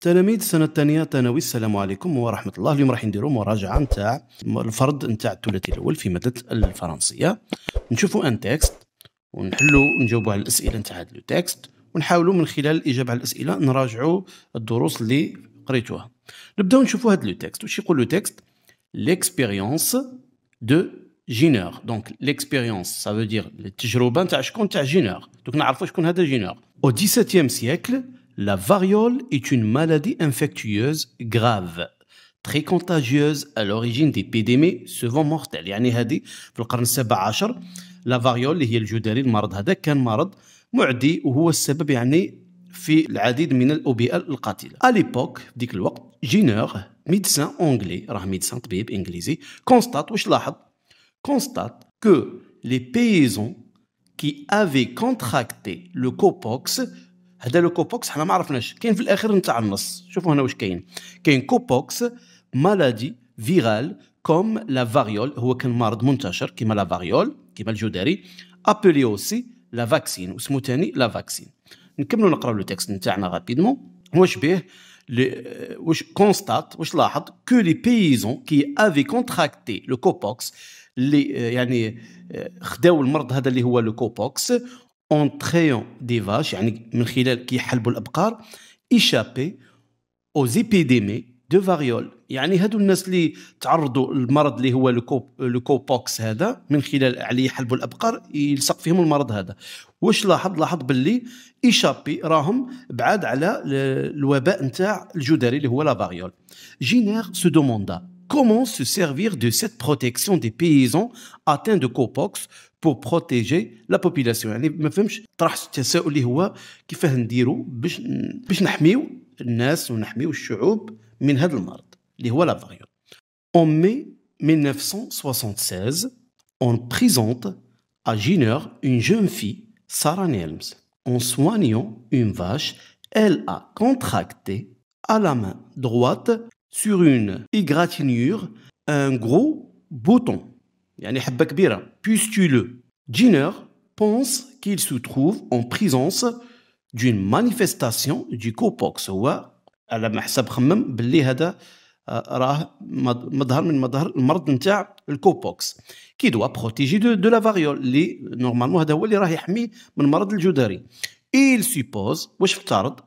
تلاميذ السنه الثانيه ثانوي السلام عليكم ورحمه الله اليوم راح نديروا مراجعه نتاع الفرض نتاع الثلاثي الاول في ماده الفرنسيه نشوفوا ان تكست ونحلوا نجاوبوا على الاسئله نتاع هذا لو تكست ونحاولوا من خلال الاجابه على الاسئله نراجعوا الدروس اللي قريتوها نبداو نشوفوا هذا لو تكست واش يقول لو تكست ليكسبيريونس دو جينور دونك ليكسبيريونس سا فو دير التجربة نتاع شكون تاع جينور دونك نعرفوا شكون هذا جينور او 17 سيكل La variole est une maladie infectieuse grave, très contagieuse à l'origine d'épidémies e souvent mortelles. C'est-à-dire qu'en 1917, la variole, qui est le jeu d'arrêt de la maladie, était une maladie qui était causée par de nombreuses obéies mortelles. À l'époque, Giner, médecin anglais, constate que les paysans qui avaient contracté le copoxe هذا لو كوبوكس حنا ما عرفناش كاين في الاخر نتاع النص شوفوا هنا واش كاين كاين كوبوكس مالادي فيرال كوم لا فاريول هو كان مرض منتشر كيما لا فاريول كيما الجداري ابلي اوسي لا فاكسين واسمو ثاني لا فاكسين نكملوا نقراو لو تيكست نتاعنا رابيدمون واش به آه، واش كونستات واش لاحظ كو لي بيزون كي افي كونتراكتي لو كوبوكس اللي آه، يعني آه، خداو المرض هذا اللي هو لو كوبوكس اون تريون دي فاش يعني من خلال كيحلبوا الابقار ايشابي او زيبيديمي دو فاريول يعني هادو الناس اللي تعرضوا للمرض اللي هو لوكو هذا من خلال عليه يحلبوا الابقار يلصق فيهم المرض هذا واش لاحظ لاحظ باللي ايشابي راهم بعاد على الوباء نتاع الجدري اللي هو لا فاريول جينير سو دوموندا comment se servir de cette protection des paysans atteints de Copox pour protéger la population يعني ما فهمش طرح التساؤل اللي هو كيفاه نديروا باش باش نحميو الناس ونحميو الشعوب من هذا المرض اللي هو لا فاريول En mai 1976, on présente à Giner une jeune fille, Sarah Nelms. En soignant une vache, elle a contracté à la main droite sur une égratignure un gros bouton, yani habba kbira, pustuleux. Jenner pense qu'il se trouve en présence d'une manifestation du Copox. هو على ما حسب خمم باللي هذا راه le من qui المرض نتاع de la دوا normalement, دو, دو لا فاريول اللي نورمالمون هذا هو اللي راه يحمي من مرض Et il suppose, واش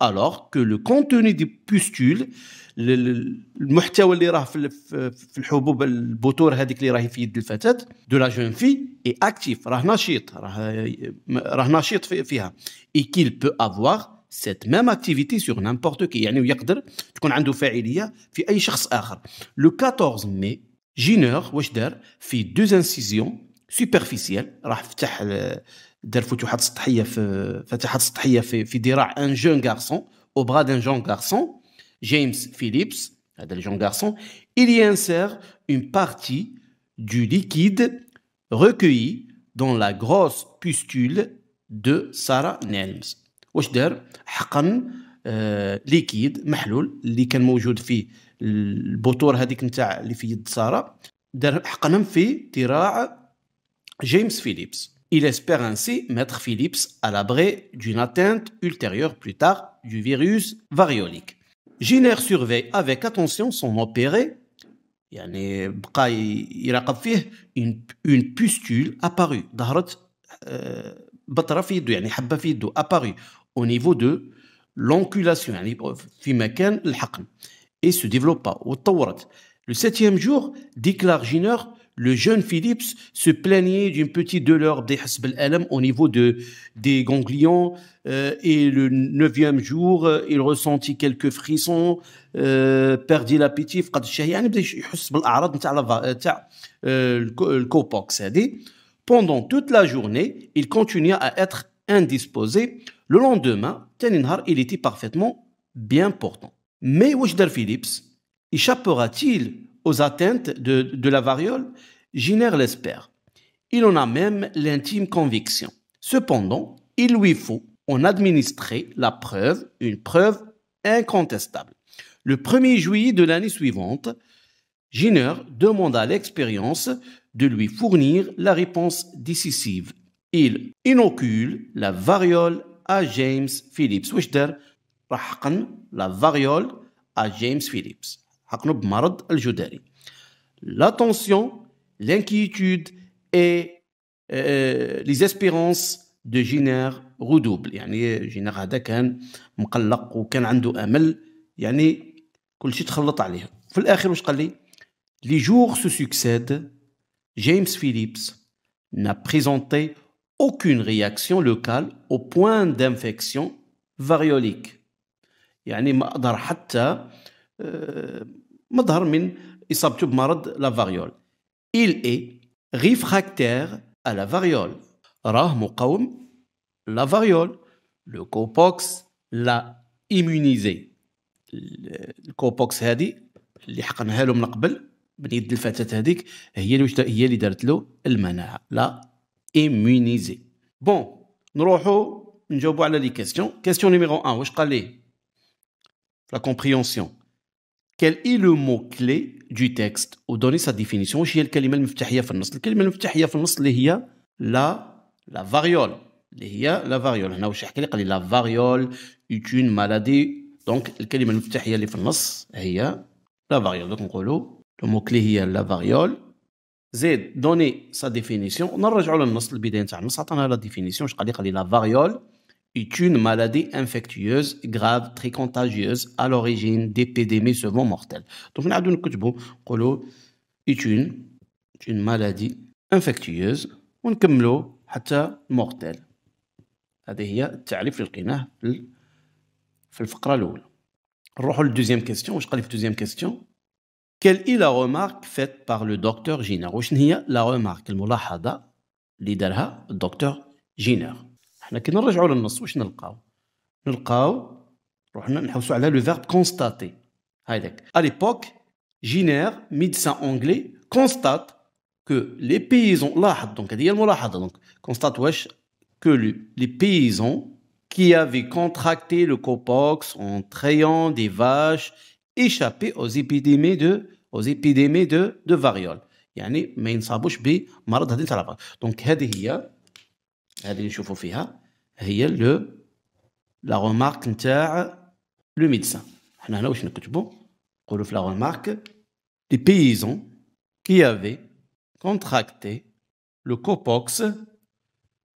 alors que le contenu des pustules المحتوى اللي راه في في الحبوب البطور هذيك اللي راهي في يد الفتاه دو لا جون في اي اكتيف راه نشيط راه راه نشيط فيها اي كيل بو افواغ سيت ميم اكتيفيتي سور نامبورت كي يعني يقدر تكون عنده فاعليه في اي شخص اخر لو 14 مي جينور واش دار في دو انسيزيون سوبرفيسيال راح فتح دار فتوحات سطحيه في فتحات سطحيه في, في ذراع ان جون غارسون او بغا دان جون غارسون James Phillips, garçon, il y insère une partie du liquide recueilli dans la grosse pustule de Sarah Nelms. واش دار حقن آه ليكيد محلول اللي كان موجود في البطور هذيك نتاع اللي في يد ساره دار حقنهم في ذراع جيمس Il espère ainsi mettre Phillips à l'abri d'une atteinte ultérieure plus tard du virus variolique. Ginher surveille avec attention son opéré. Il a compris une une pustule apparue, d'abord, une papille d'apparue au niveau de l'enculation, fin maquen le hâgne, et se développa au taourat. Le septième jour, déclare Ginher le jeune Philips se plaignait d'une petite douleur des au niveau de, des ganglions euh, et le neuvième jour, euh, il ressentit quelques frissons, euh, perdit l'appétit, Pendant toute la journée, il continua à être indisposé. Le lendemain, il était parfaitement bien portant. Mais واش Philips échappera-t-il aux atteintes de, de la variole Giner l'espère. Il en a même l'intime conviction. Cependant, il lui faut en administrer la preuve, une preuve incontestable. Le 1er juillet de l'année suivante, Giner demande à l'expérience de lui fournir la réponse décisive. Il inocule la variole à James Phillips. la variole à James Phillips. L'attention l'inquiétude et euh, les espérances de Génère Roudouble. Génère Jiner Hada كان مقلق وكان عنده أمل يعني كل شيء تخلط عليه. في واش قال لي؟ Les jours se succèdent, James Phillips n'a présenté aucune réaction locale au point d'infection variolique. Il ما أظهر حتى euh, ما ظهر من بمرض variole il est réfractaire à la variole. Qawm, la variole, le copox l'a immunisé. Le copox a dit, l'ihkanhalum a dit, a a l'a immunisé. Bon, nous il question. Question numéro 1, je la compréhension. Quel est le mot clé دو تيكست ودوني سا ديفينيسيون واش هي الكلمه المفتاحيه في النص الكلمه المفتاحيه في النص اللي هي لا لا فاريول اللي هي لا فاريول هنا واش يحكي لي قال لي لا فاريول اون مالادي دونك الكلمه المفتاحيه اللي في النص هي لا فاريول دونك نقولوا لو كلي هي لا فاريول زيد دوني سا ديفينيسيون نرجعوا للنص البدايه تاع النص عطانا لا ديفينيسيون واش قال لي قال لي لا فاريول est une maladie infectieuse grave, très contagieuse, à l'origine d'épidémies souvent mortelles. Donc, nous avons est une, une maladie infectieuse, on حتى mortelle. هذه هي التعريف اللي لقيناه في الفقره الاولى نروحوا للدوزيام كيسيون واش قال في الدوزيام كيسيون Quelle est la remarque faite par le docteur Giner وشنو هي لا remarque الملاحظه اللي دارها الدكتور جينر حنا كي le à l'époque médecin anglais constate que les paysans constate les paysans qui avaient contracté le copox en trayant des vaches échappaient aux épidémies de aux épidémies de de variole Donc fia la remarque le médecin. Nous, avons la remarque. Les paysans qui avaient contracté le copox.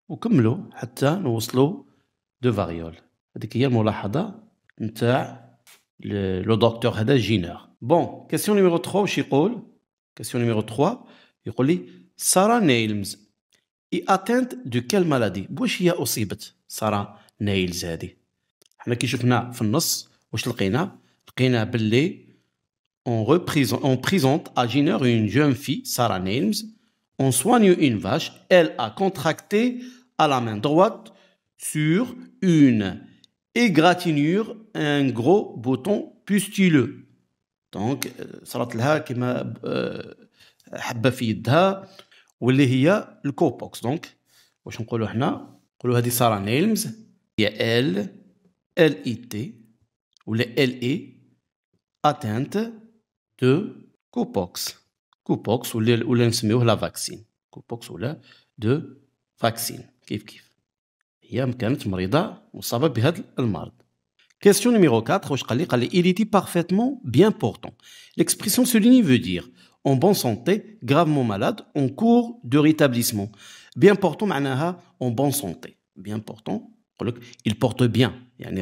ou comme fait. de docteur Bon. question numéro 3. question numéro 3. Il Sarah Nails et atteinte de quelle maladie واش هي اصيبت ساره نايلز هذه حنا au milieu l'a on on présente à Ginner une jeune fille Sarah Nails on soigne une vache elle a contracté à la main droite sur une égratignure un gros bouton pustuleux donc صارت لها كيما حبه في واللي هي الكوبوكس دونك واش نقولوا حنا نقولوا هذه ساره نيلمز هي ال ال اي تي ولا ال اي اتانت دو كوبوكس كوبوكس ولا ولا نسميوه لا فاكسين كوبوكس ولا دو فاكسين كيف كيف هي كانت مريضه مصابه بهذا المرض Question numéro 4, je parle, il était parfaitement بيان portant. ليكسبريسيون سوليني veut dire en bonne santé, gravement malade, en cours de rétablissement. Bien portant, معناها en bonne santé. Bien portant, il porte bien. يعني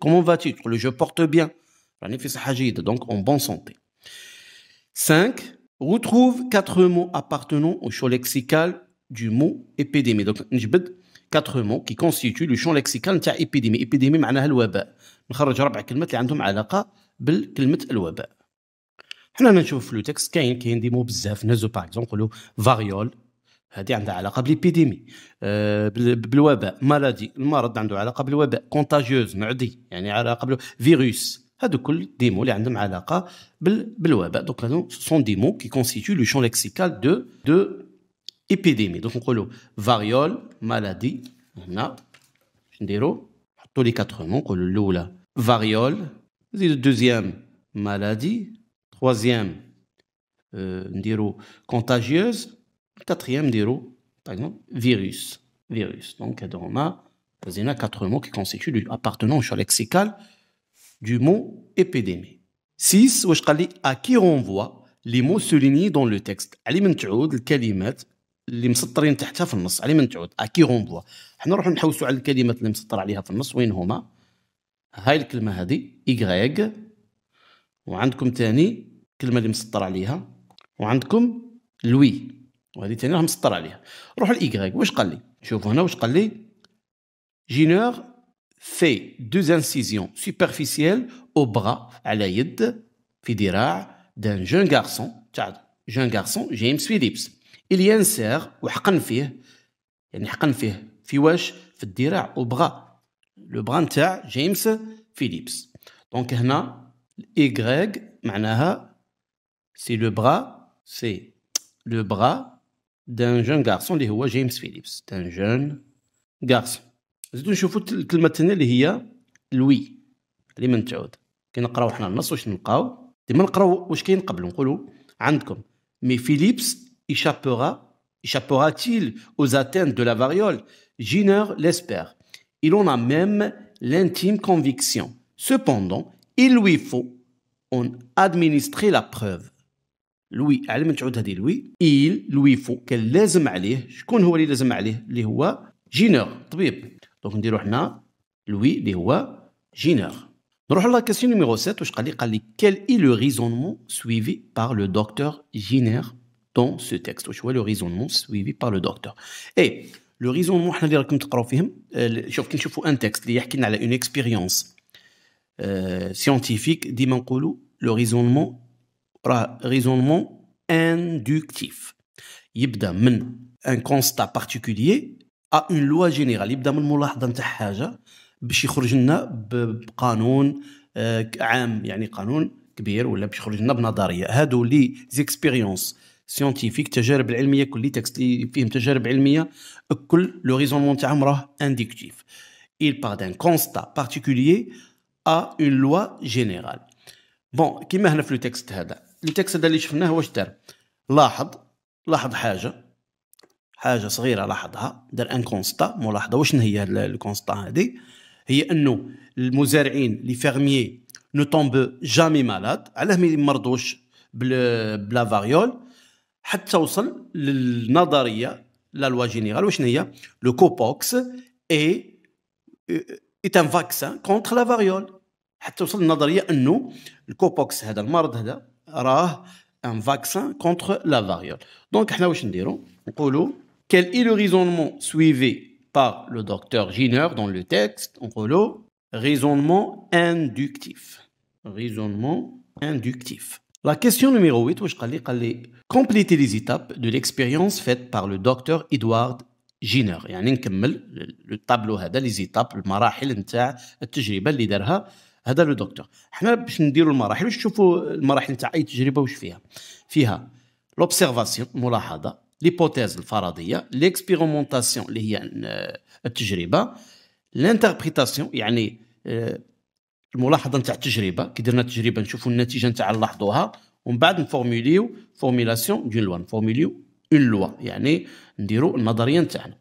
Comment vas-tu? Je porte bien. Donc en bonne santé. 5. Retrouve quatre mots appartenant au champ lexical du mot épidémie. Donc, quatre mots qui constituent le champ lexical l'épidémie. épidémie. Épidémie معناها الوباء. نخرج ربع كلمات اللي عندهم علاقة الوباء. حنا نشوف في لو تكست كاين كاين دي مو بزاف نهزو باغ اكزومبل نقولوا فاريول هذه عندها علاقه بالابيديمي أه بالوباء مالادي المرض عنده علاقه بالوباء كونتاجيوز معدي يعني علاقه بالفيروس فيروس هادو كل ديمو اللي عندهم علاقه بال... بالوباء دونك هادو سون ديمو كي كونستيتيو لو شون ليكسيكال دو دو ايبيديمي دونك نقولوا فاريول مالادي هنا شنو نديرو نحطوا لي كاتر مون نقولوا الاولى فاريول نزيدو الدوزيام مالادي troisième ndiru euh, contagieuse quatrième ndiru par exemple virus virus donc on a quatre mots qui constituent appartenant au champ lexical du mot épidémie 6 à qui renvoie les mots soulignés dans le texte علي من تعود الكلمات اللي مسطرين تحتها في النص علي من تعود اكي غونفوا حنا نروحو نحوسو على الكلمات اللي مسطر عليها في النص وين هما هاي الكلمه هذه ايغريغ وعندكم تاني الكلمه اللي مسطر عليها وعندكم لوي وهذه ثاني راه مسطر عليها نروح لايكغيك واش قال لي شوفوا هنا واش قال لي جينور في دو انسيزيون سوبرفيسيل او برا على يد في ذراع دان جون غارسون تاع جون غارسون جيمس فيليبس الين سار وحقن فيه يعني حقن فيه في واش في الذراع او برا لو برا نتاع جيمس فيليبس دونك هنا الايغريغ معناها C'est le bras, c'est le bras d'un jeune garçon qui Hawaï, James Phillips, d'un jeune garçon. C'est une chose que le matin il est là, lui, il est monter Quand on a parlé, on a annoncé qu'on le qu'avait. Quand on a qu'est-ce qu'il y a eu avant? On le dit. Quand on a parlé, mais Phillips échappera, échappera-t-il aux atteintes de la variole? Ginner l'espère. Il en a même l'intime conviction. Cependant, il lui faut en administrer la preuve. Lui, elle, c'est lui, il faut que qu'il malades, je ne les Donc, on dit, nous avons, la question numéro 7, quel est le raisonnement suivi par le docteur Gineur dans ce texte Je le raisonnement suivi par le docteur. Et eh, le raisonnement, je vais le dire, je je je vais dire, راه ريزونمون اندكتيف يبدا من ان كونستا بارتيكولي ا اون لوا جينيرال يبدا من ملاحظه نتاع حاجه باش يخرج لنا بقانون آه، عام يعني قانون كبير ولا باش يخرج لنا بنظريه هادو لي زيكسبيريونس سيونتيفيك تجارب العلميه كل تكست اللي فيهم تجارب علميه كل لو ريزونمون تاعهم راه انديكتيف il part d'un constat particulier à une loi générale. Bon, qui m'a le texte هذا التكست هذا اللي شفناه واش دار لاحظ لاحظ حاجه حاجه صغيره لاحظها دار ان كونستا ملاحظه واش هي الكونستا هذه هي انه المزارعين لي فيرميي نو طومب جامي مالاد علاه ما يمرضوش بلا فاريول حتى وصل للنظريه لا لوا جينيرال واش هي لو كوبوكس اي ايت ان فاكسان كونتر لا فاريول حتى وصل للنظريه انه الكوبوكس هذا المرض هذا un vaccin contre la variole. Donc, donc quel est le raisonnement suivi par le docteur Giner dans le texte En raisonnement inductif. inductif. La question numéro 8, compléter les étapes de l'expérience faite par le docteur Edward Giner. يعني le tableau les étapes le نتاع التجربه اللي هذا لو دكتور حنا باش نديروا المراحل باش تشوفوا المراحل تاع اي تجربه واش فيها فيها لوبسيرفاسيون ملاحظه ليبوتيز الفرضيه ليكسبيرومونتاسيون اللي هي التجربه لانتربريتاسيون يعني آه، الملاحظه نتاع التجربه كي درنا التجربه نشوفوا النتيجه نتاع نلاحظوها ومن بعد نفورموليو فورميلاسيون دون لوا نفورموليو اون لوا يعني نديروا النظريه نتاعنا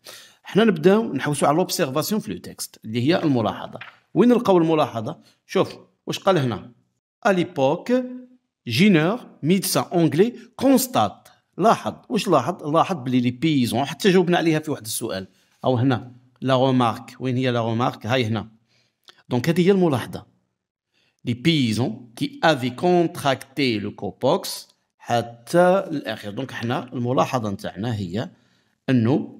حنا نبداو نحوسوا على لوبسيرفاسيون في لو تيكست اللي هي الملاحظه وين نلقاو الملاحظه شوف واش قال هنا اليبوك جينور ميدسا اونغلي كونستات لاحظ واش لاحظ لاحظ بلي لي بيزون حتى جاوبنا عليها في واحد السؤال او هنا لا رومارك وين هي لا رومارك هاي هنا دونك هذه هي الملاحظه لي بيزون كي افي كونتراكتي لو كوبوكس حتى الاخر دونك حنا الملاحظه نتاعنا هي انه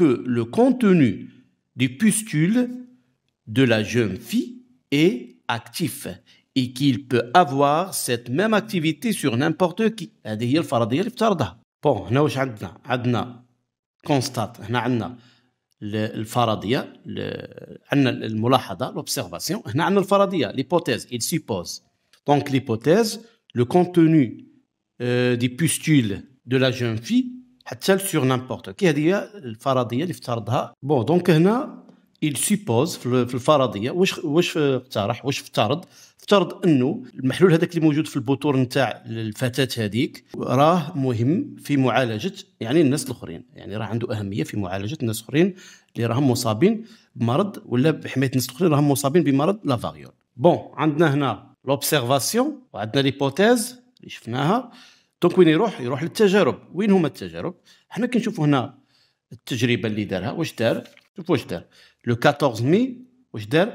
que le contenu des pustules de la jeune fille est actif et qu'il peut avoir cette même activité sur n'importe qui. Bon, nous avons constate nous l'observation هنا عندنا l'hypothèse il suppose. Donc l'hypothèse le contenu euh, des pustules de la jeune fille حتى سور نامبورت كي هذه هي الفرضيه اللي افترضها بون دونك هنا il suppose في الفرضيه واش واش اقترح واش افترض افترض انه المحلول هذاك اللي موجود في البوتور نتاع الفتاه هذيك راه مهم في معالجه يعني الناس الاخرين يعني راه عنده اهميه في معالجه الناس الاخرين اللي راهم مصابين بمرض ولا بحمايه الناس الاخرين راهم مصابين بمرض لا فاريول بون عندنا هنا لوبسيرفاسيون وعندنا ليبوتيز اللي شفناها دونك وين يروح يروح للتجارب وين هما التجارب حنا كنشوفوا هنا التجربه اللي دارها واش دار شوف واش دار لو 14 مي واش دار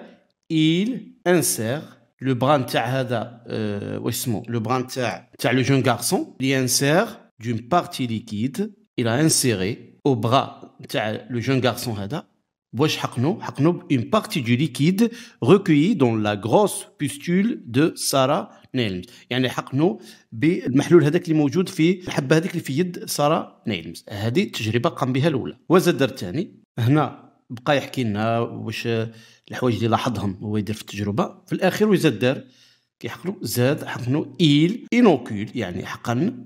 il insère le bras تاع هذا آه، واش اسمه لو بران تاع تاع لو جون غارسون لي انسير دون بارتي ليكيد il a inséré au bras تاع لو جون غارسون هذا واش حقنو حقنو une بارتي دو ليكيد ركوي دون لا غروس بوستول دو سارا نيلمز يعني حقنوا بالمحلول هذاك اللي موجود في الحبه هذيك اللي في يد سارا نيلمز هذه التجربه قام بها الاولى وزاد دار الثاني هنا بقى يحكي لنا واش الحوايج اللي لاحظهم هو يدير في التجربه في الاخير وزاد دار كيحقنوا زاد حقنوا ايل انوكول يعني حقن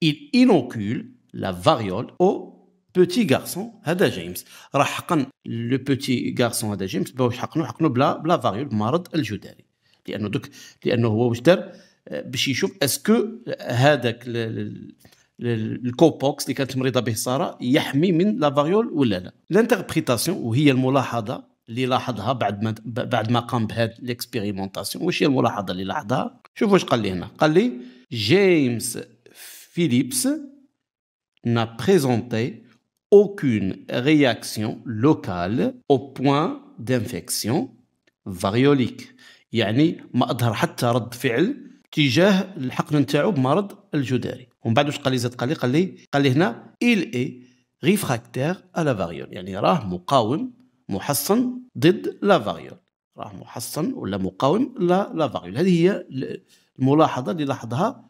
il inocule la variole au بوتي غارسون هذا جيمس راح حقن لو بوتي غارسون هذا جيمس باش حقنو حقنو بلا بلا فاريول بمرض الجدري لانه دوك لانه هو واش دار باش يشوف اسكو هذاك الكوبوكس اللي كانت مريضه به ساره يحمي من لا فاريول ولا لا لانتربريتاسيون وهي الملاحظه اللي لاحظها بعد ما بعد ما قام بهذا ليكسبيريمونطاسيون واش هي الملاحظه اللي لاحظها شوف واش قال لي هنا قال لي جيمس Philips n'a présenté aucune réaction locale au point d'infection فاريوليك يعني ما اظهر حتى رد فعل تجاه الحقن نتاعو بمرض الجداري ومن بعد واش قال لي زاد قال لي قال لي قال لي هنا il اي ريفراكتير على فاريول يعني راه مقاوم محصن ضد لا فاريول راه محصن ولا مقاوم لا لا فاريول هذه هي الملاحظه اللي لاحظها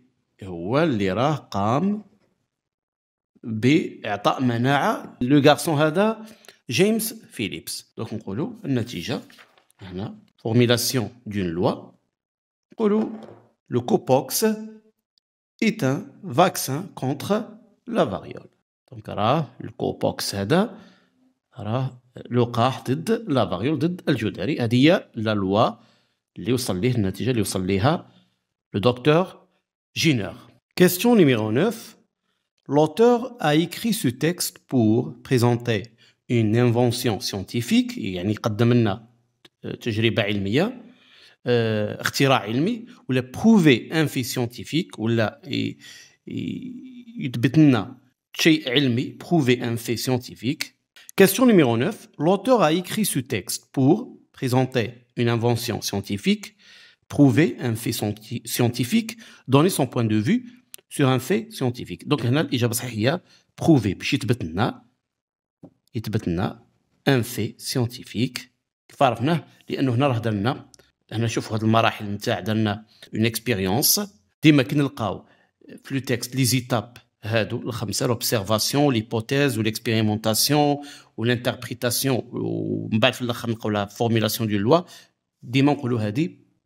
هو اللي راه قام باعطاء مناعه لو غارسون هذا جيمس فيليبس دونك نقولوا النتيجه هنا فورميلاسيون دون لوا نقولوا لو كوبوكس ايت ان فاكسان كونتر لا فاريول دونك راه الكوبوكس هذا راه لقاح ضد لا فاريول ضد الجدري هذه هي لا لوا اللي وصل ليه النتيجه اللي وصل ليها لو دكتور Question numéro 9. L'auteur a écrit ce texte pour présenter une invention scientifique, يعني قدم لنا اختراع علمي ولا scientifique. Question numéro 9. L'auteur a écrit ce texte pour présenter une invention scientifique prouver un fait scientifique, donner son point de vue sur un fait scientifique. Donc, il y a prouver, un fait scientifique. une expérience. le texte, les étapes, l'observation, l'hypothèse, ou l'expérimentation, ou l'interprétation, ou la formulation du loi, dimanche,